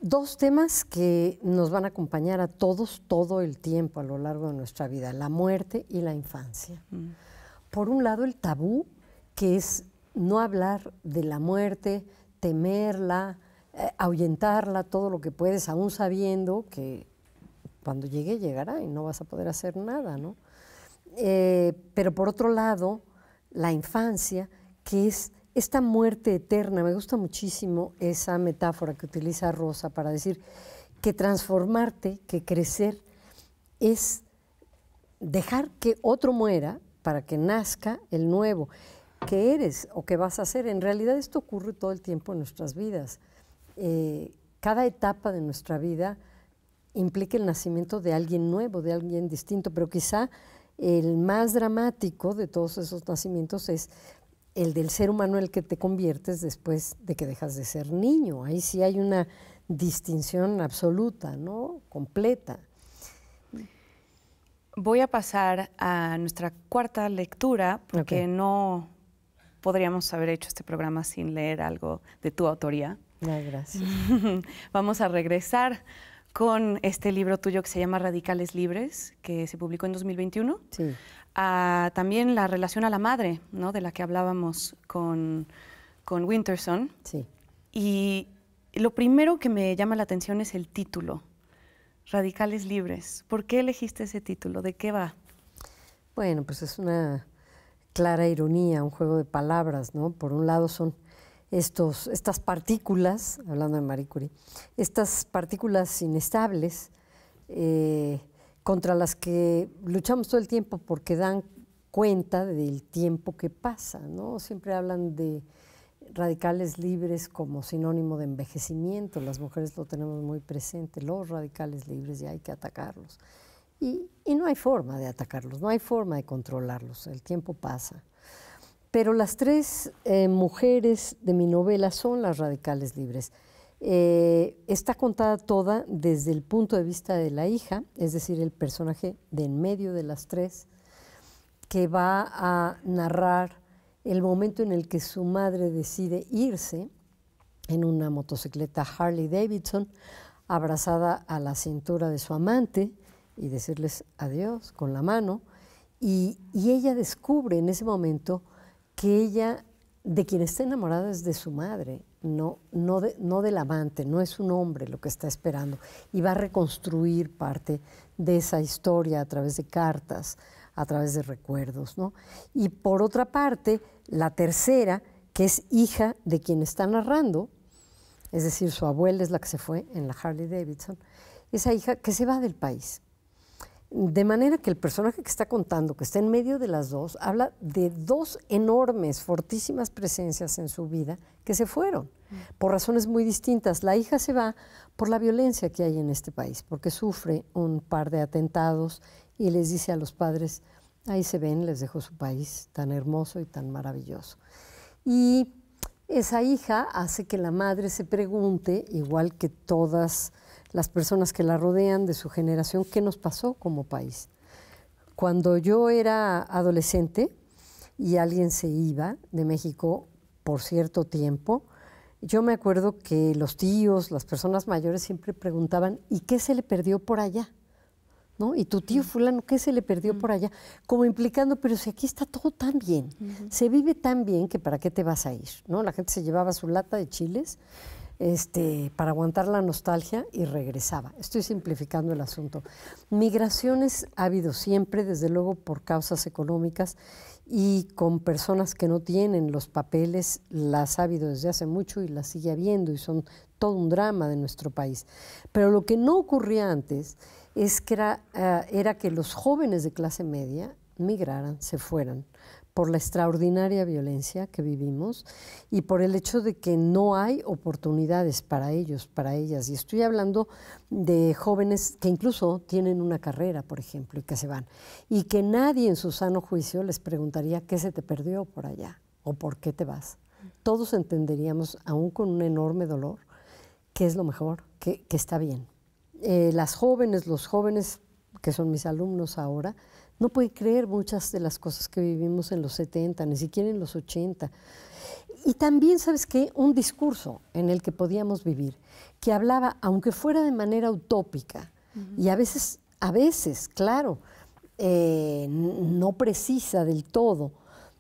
Dos temas que nos van a acompañar a todos todo el tiempo a lo largo de nuestra vida, la muerte y la infancia. Mm. Por un lado, el tabú, que es no hablar de la muerte, temerla, eh, ahuyentarla, todo lo que puedes, aún sabiendo que cuando llegue llegará y no vas a poder hacer nada, eh, pero por otro lado, la infancia, que es esta muerte eterna, me gusta muchísimo esa metáfora que utiliza Rosa para decir que transformarte, que crecer, es dejar que otro muera para que nazca el nuevo, que eres o qué vas a ser. En realidad esto ocurre todo el tiempo en nuestras vidas. Eh, cada etapa de nuestra vida implica el nacimiento de alguien nuevo, de alguien distinto, pero quizá el más dramático de todos esos nacimientos es el del ser humano el que te conviertes después de que dejas de ser niño. Ahí sí hay una distinción absoluta, ¿no? Completa. Voy a pasar a nuestra cuarta lectura porque no podríamos haber hecho este programa sin leer algo de tu autoría. gracias. Vamos a regresar con este libro tuyo que se llama Radicales Libres, que se publicó en 2021. Sí también la relación a la madre, ¿no? De la que hablábamos con, Winterson. Sí. Y lo primero que me llama la atención es el título, Radicales Libres. ¿Por qué elegiste ese título? ¿De qué va? Bueno, pues es una clara ironía, un juego de palabras, ¿no? Por un lado son estos, estas partículas, hablando de Marie Curie, estas partículas inestables eh, contra las que luchamos todo el tiempo porque dan cuenta del tiempo que pasa, Siempre hablan de radicales libres como sinónimo de envejecimiento, las mujeres lo tenemos muy presente, los radicales libres y hay que atacarlos. Y, no hay forma de atacarlos, no hay forma de controlarlos, el tiempo pasa. Pero las tres eh, mujeres de mi novela son las radicales libres. Eh, está contada toda desde el punto de vista de la hija, es decir, el personaje de en medio de las tres, que va a narrar el momento en el que su madre decide irse en una motocicleta Harley Davidson, abrazada a la cintura de su amante y decirles adiós con la mano. Y, y ella descubre en ese momento que ella de quien está enamorada es de su madre, no, no, no del amante, no es un hombre lo que está esperando. Y va a reconstruir parte de esa historia a través de cartas, a través de recuerdos. ¿no? Y por otra parte, la tercera, que es hija de quien está narrando, es decir, su abuela es la que se fue en la Harley Davidson, esa hija que se va del país de manera que el personaje que está contando, que está en medio de las dos, habla de dos enormes, fortísimas presencias en su vida que se fueron mm. por razones muy distintas. La hija se va por la violencia que hay en este país, porque sufre un par de atentados y les dice a los padres, ahí se ven, les dejo su país tan hermoso y tan maravilloso. Y esa hija hace que la madre se pregunte, igual que todas las personas que la rodean, de su generación, qué nos pasó como país. Cuando yo era adolescente y alguien se iba de México por cierto tiempo, yo me acuerdo que los tíos, las personas mayores siempre preguntaban, ¿y qué se le perdió por allá? ¿No? Y tu tío mm. fulano, ¿qué se le perdió mm. por allá? Como implicando, pero si aquí está todo tan bien, se vive tan bien que para qué te vas a ir, ¿no? La gente se llevaba su lata de chiles este, para aguantar la nostalgia y regresaba. Estoy simplificando el asunto. Migraciones ha habido siempre, desde luego por causas económicas y con personas que no tienen los papeles, las ha habido desde hace mucho y las sigue habiendo y son todo un drama de nuestro país. Pero lo que no ocurría antes es que era eh, que los jóvenes de clase media migraran, se fueran, por la extraordinaria violencia que vivimos y por el hecho de que no hay oportunidades para ellos, para ellas. Y estoy hablando de jóvenes que incluso tienen una carrera, por ejemplo, y que se van. Y que nadie en su sano juicio les preguntaría qué se te perdió por allá o por qué te vas. Todos entenderíamos, aún con un enorme dolor, qué es lo mejor, que, está bien. Eh, las jóvenes, los jóvenes que son mis alumnos ahora, no puede creer muchas de las cosas que vivimos en los 70, ni siquiera en los 80. Y también, ¿sabes qué? Un discurso en el que podíamos vivir, que hablaba, aunque fuera de manera utópica, y a veces, a veces, claro, eh, no precisa del todo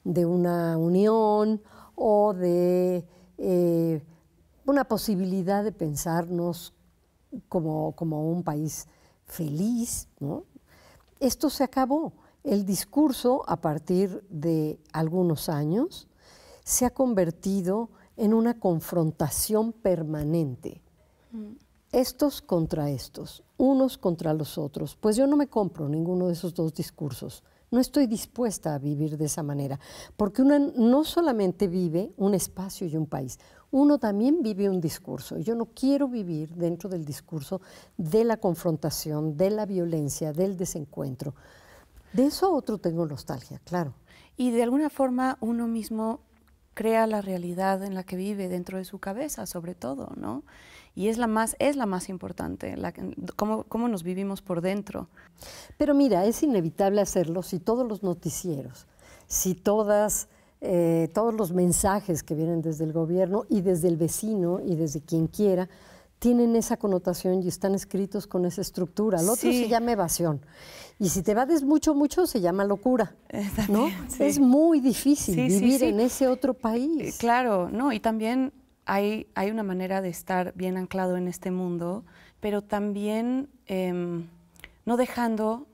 de una unión o de eh, una posibilidad de pensarnos como, como un país feliz, ¿no? Esto se acabó. El discurso, a partir de algunos años, se ha convertido en una confrontación permanente. Mm. Estos contra estos, unos contra los otros. Pues yo no me compro ninguno de esos dos discursos. No estoy dispuesta a vivir de esa manera, porque uno no solamente vive un espacio y un país, uno también vive un discurso. Yo no quiero vivir dentro del discurso de la confrontación, de la violencia, del desencuentro. De eso otro tengo nostalgia, claro. Y de alguna forma uno mismo crea la realidad en la que vive dentro de su cabeza, sobre todo, ¿no? Y es la más, es la más importante, cómo, cómo nos vivimos por dentro. Pero mira, es inevitable hacerlo si todos los noticieros, si todas eh, todos los mensajes que vienen desde el gobierno y desde el vecino y desde quien quiera, tienen esa connotación y están escritos con esa estructura. El otro se llama evasión. Y si te vades mucho, mucho, se llama locura. ¿no? Es muy difícil vivir en ese otro país. Eh, claro, no, y también hay, hay una manera de estar bien anclado en este mundo, pero también em, no dejando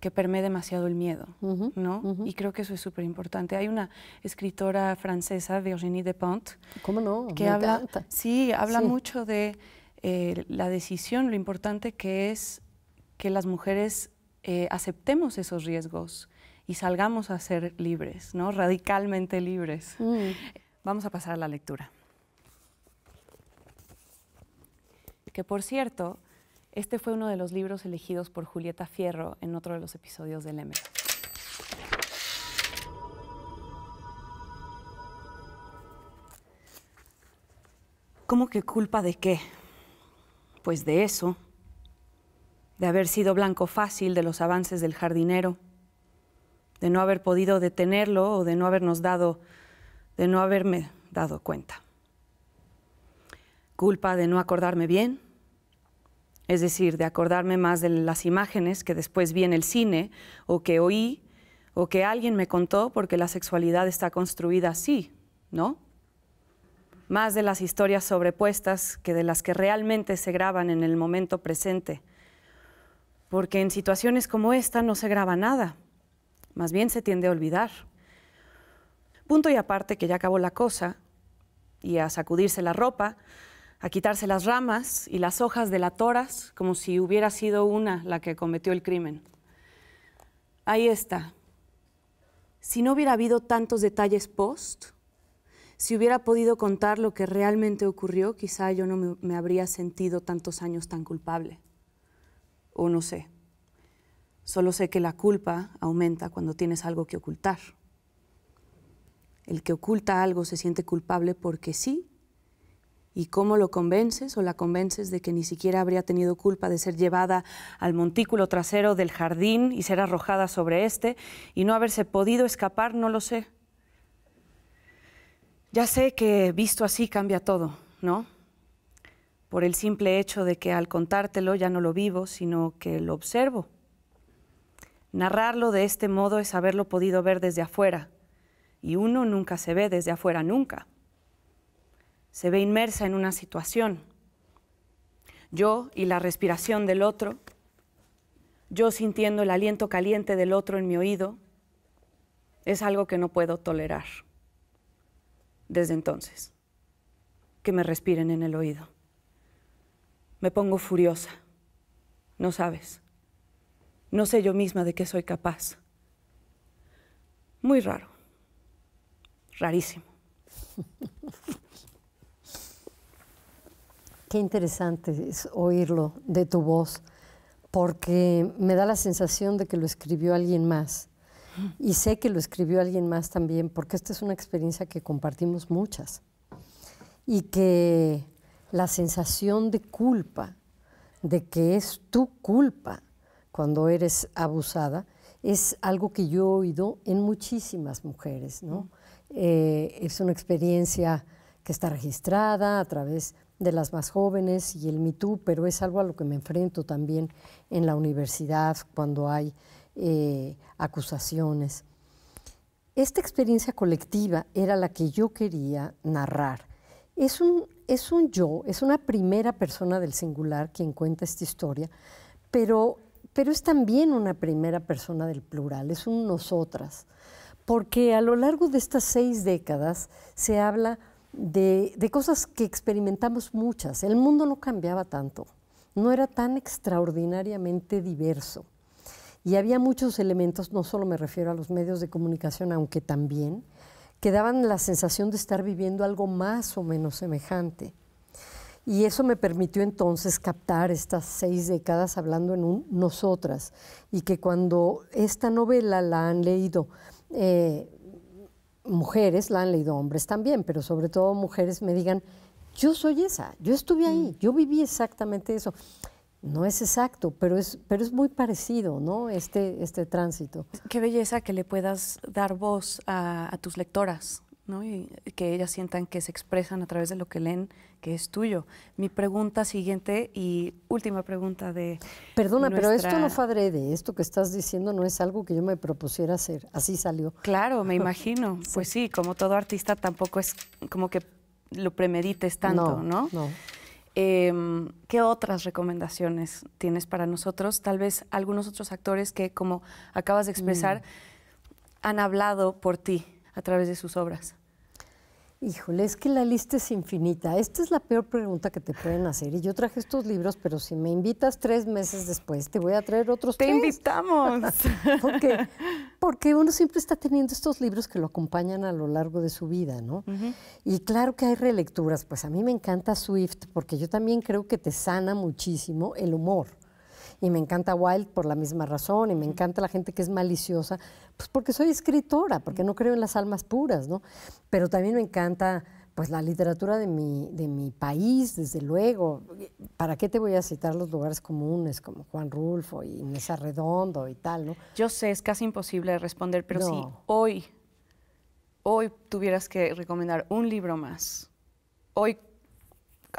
que permee demasiado el miedo, ¿no? Y creo que eso es súper importante. Hay una escritora francesa, Virginie de ¿cómo no? Que habla, sí, habla mucho de eh, la decisión, lo importante que es que las mujeres eh, aceptemos esos riesgos y salgamos a ser libres, ¿no? Radicalmente libres. Mm. Vamos a pasar a la lectura. Que por cierto, este fue uno de los libros elegidos por Julieta Fierro en otro de los episodios del M. ¿Cómo que culpa de qué? Pues de eso, de haber sido blanco fácil de los avances del jardinero, de no haber podido detenerlo o de no habernos dado, de no haberme dado cuenta. Culpa de no acordarme bien, es decir, de acordarme más de las imágenes que después vi en el cine o que oí o que alguien me contó porque la sexualidad está construida así, ¿no? Más de las historias sobrepuestas que de las que realmente se graban en el momento presente. Porque en situaciones como esta no se graba nada, más bien se tiende a olvidar. Punto y aparte que ya acabó la cosa y a sacudirse la ropa, a quitarse las ramas y las hojas de la toras como si hubiera sido una la que cometió el crimen. Ahí está. Si no hubiera habido tantos detalles post, si hubiera podido contar lo que realmente ocurrió, quizá yo no me, me habría sentido tantos años tan culpable. O no sé. Solo sé que la culpa aumenta cuando tienes algo que ocultar. El que oculta algo se siente culpable porque sí y cómo lo convences o la convences de que ni siquiera habría tenido culpa de ser llevada al montículo trasero del jardín y ser arrojada sobre este y no haberse podido escapar, no lo sé. Ya sé que visto así cambia todo, ¿no? Por el simple hecho de que al contártelo ya no lo vivo, sino que lo observo. Narrarlo de este modo es haberlo podido ver desde afuera, y uno nunca se ve desde afuera nunca se ve inmersa en una situación. Yo y la respiración del otro, yo sintiendo el aliento caliente del otro en mi oído, es algo que no puedo tolerar desde entonces, que me respiren en el oído. Me pongo furiosa, no sabes, no sé yo misma de qué soy capaz. Muy raro, rarísimo. Qué interesante es oírlo de tu voz, porque me da la sensación de que lo escribió alguien más. Y sé que lo escribió alguien más también, porque esta es una experiencia que compartimos muchas. Y que la sensación de culpa, de que es tu culpa cuando eres abusada, es algo que yo he oído en muchísimas mujeres. Eh, es una experiencia que está registrada a través de las más jóvenes y el MeToo, pero es algo a lo que me enfrento también en la universidad cuando hay eh, acusaciones. Esta experiencia colectiva era la que yo quería narrar. Es un, es un yo, es una primera persona del singular quien cuenta esta historia, pero, pero es también una primera persona del plural, es un nosotras, porque a lo largo de estas seis décadas se habla de, cosas que experimentamos muchas. El mundo no cambiaba tanto, no era tan extraordinariamente diverso. Y había muchos elementos, no solo me refiero a los medios de comunicación, aunque también, que daban la sensación de estar viviendo algo más o menos semejante. Y eso me permitió entonces captar estas seis décadas hablando en un nosotras. Y que cuando esta novela la han leído eh, mujeres, la han leído hombres también, pero sobre todo mujeres me digan, yo soy esa, yo estuve ahí, mm. yo viví exactamente eso. No es exacto, pero es, pero es muy parecido, ¿no? Este, este tránsito. Qué belleza que le puedas dar voz a, a tus lectoras, ¿no? Y que ellas sientan que se expresan a través de lo que leen, que es tuyo. Mi pregunta siguiente y última pregunta de... Perdona, pero esto no fue adrede, esto que estás diciendo no es algo que yo me propusiera hacer, así salió. Claro, me imagino. Pues sí, como todo artista tampoco es como que lo premedites tanto, ¿no? No. Em, ¿Qué otras recomendaciones tienes para nosotros? Tal vez algunos otros actores que, como acabas de expresar, mm. han hablado por ti, a través de sus obras? Híjole, es que la lista es infinita. Esta es la peor pregunta que te pueden hacer. Y yo traje estos libros, pero si me invitas tres meses después, te voy a traer otros te ¡Te invitamos! porque, porque uno siempre está teniendo estos libros que lo acompañan a lo largo de su vida, ¿no? Y claro que hay relecturas. Pues a mí me encanta Swift, porque yo también creo que te sana muchísimo el humor y me encanta Wilde por la misma razón, y me encanta la gente que es maliciosa, pues porque soy escritora, porque no creo en las almas puras, ¿no? Pero también me encanta pues la literatura de mi, de mi país, desde luego. ¿Para qué te voy a citar los lugares comunes como Juan Rulfo y Mesa Redondo y tal, no? Yo sé, es casi imposible responder, pero si hoy, hoy tuvieras que recomendar un libro más, hoy,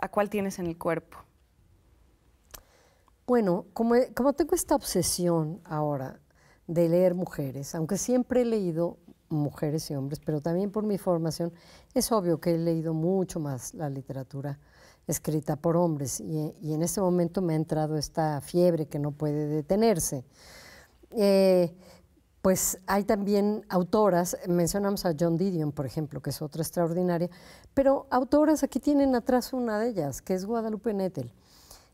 ¿a cuál tienes en el cuerpo? Bueno, eh, como, tengo esta obsesión ahora de leer mujeres, aunque siempre he leído mujeres y hombres, pero también por mi formación es obvio que he leído mucho más la literatura escrita por hombres y, eh, en este momento me ha entrado esta fiebre que no puede detenerse. Eh, pues hay también autoras, mencionamos a John Didion, por ejemplo, que es otra extraordinaria, pero autoras, aquí tienen atrás una de ellas, que es Guadalupe Nettel,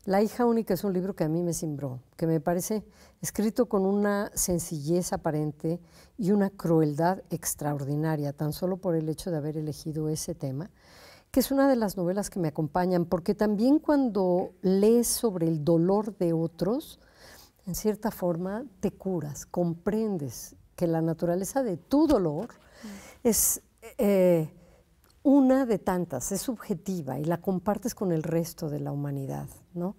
la hija única es un libro que a mí me simbró, que me parece escrito con una sencillez aparente y una crueldad extraordinaria, tan solo por el hecho de haber elegido ese tema, que es una de las novelas que me acompañan, porque también cuando lees sobre el dolor de otros, en cierta forma te curas, comprendes que la naturaleza de tu dolor mm. es... Eh, una de tantas, es subjetiva y la compartes con el resto de la humanidad, ¿no?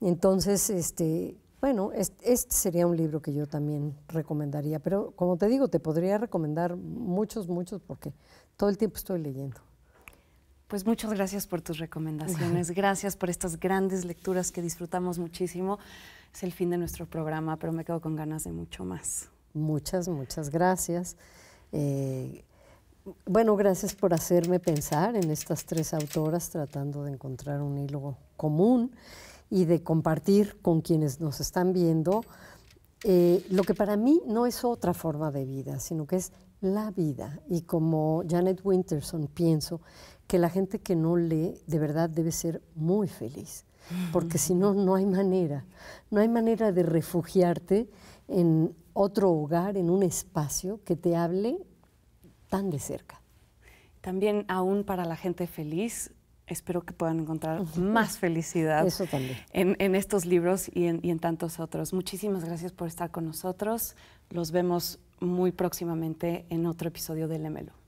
Entonces, este, bueno, este, sería un libro que yo también recomendaría, pero como te digo, te podría recomendar muchos, muchos, porque todo el tiempo estoy leyendo. Pues muchas gracias por tus recomendaciones, gracias por estas grandes lecturas que disfrutamos muchísimo. Es el fin de nuestro programa, pero me quedo con ganas de mucho más. Muchas, muchas gracias. Eh, bueno, gracias por hacerme pensar en estas tres autoras tratando de encontrar un hilo común y de compartir con quienes nos están viendo eh, lo que para mí no es otra forma de vida, sino que es la vida. Y como Janet Winterson pienso que la gente que no lee de verdad debe ser muy feliz, porque si no, no hay manera. No hay manera de refugiarte en otro hogar, en un espacio que te hable tan de cerca. También aún para la gente feliz, espero que puedan encontrar más felicidad En, estos libros y en, y en tantos otros. Muchísimas gracias por estar con nosotros. Los vemos muy próximamente en otro episodio de Lemelo.